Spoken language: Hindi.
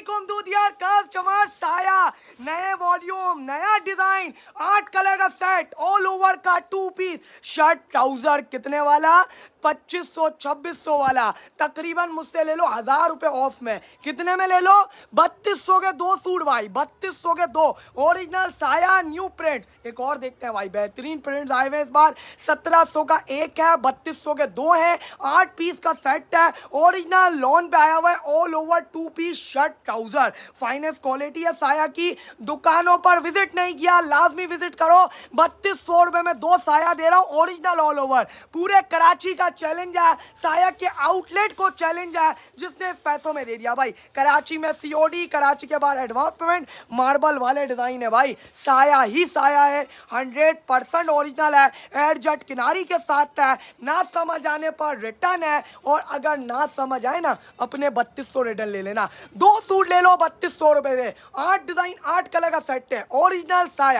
वालेकुम दूधियार काफ चमार साया नए वॉल्यूम नया डिजाइन आठ कलर का सेट ऑल ओवर का टू पीस शर्ट ट्राउजर कितने वाला 2500 2600 वाला तकरीबन मुझसे ले लो हजार रुपए ऑफ में कितने में ले लो 3200 के दो सूट भाई 3200 के दो ओरिजिनल साया न्यू प्रिंट एक और देखते हैं भाई बेहतरीन प्रिंट्स आए हुए इस बार 1700 का एक है 3200 के दो है आठ पीस का सेट है ओरिजिनल लॉन पे आया हुआ है all over two piece shirt trouser finest quality है साया की दुकानों पर विजिट नहीं नहीं किया लाजमी विजिट करो बत्तीस सौ रुपए में दो साया दे रहा हूँ ओरिजिनल ऑल ओवर पूरे कराची का चैलेंज है साया के आउटलेट को चैलेंज है जिसने पैसों में दे दिया भाई कराची में सीओडी कराची के बाद एडवांस पेमेंट मार्बल वाले डिज़ाइन है भाई साया ही साया है हंड्रेड परसेंट ओरिजिनल है एडजट किनारी के साथ है ना समझ आने पर रिटर्न है और अगर ना समझ आए ना अपने बत्तीस सौ रिटर्न ले लेना दो सूट ले लो बत्तीस सौ रुपए से आठ डिज़ाइन आठ कलर का सेट है ओरिजिनल salsa.